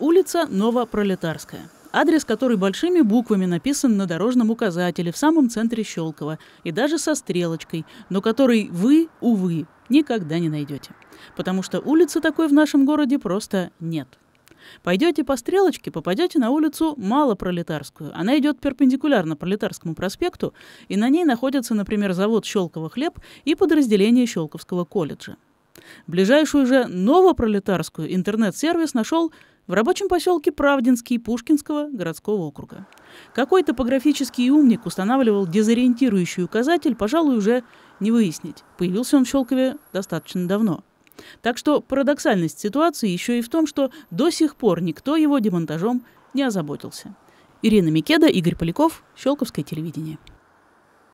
Улица Новопролетарская. Адрес который большими буквами написан на дорожном указателе в самом центре Щелково и даже со стрелочкой, но который вы, увы, никогда не найдете. Потому что улицы такой в нашем городе просто нет. Пойдете по стрелочке, попадете на улицу Малопролетарскую. Она идет перпендикулярно Пролетарскому проспекту, и на ней находятся, например, завод «Щелково хлеб» и подразделение Щелковского колледжа. Ближайшую же новопролетарскую интернет-сервис нашел в рабочем поселке Правдинский Пушкинского городского округа. Какой топографический умник устанавливал дезориентирующий указатель, пожалуй, уже не выяснить. Появился он в Щелкове достаточно давно. Так что парадоксальность ситуации еще и в том, что до сих пор никто его демонтажом не озаботился. Ирина Микеда, Игорь Поляков, Щелковское телевидение.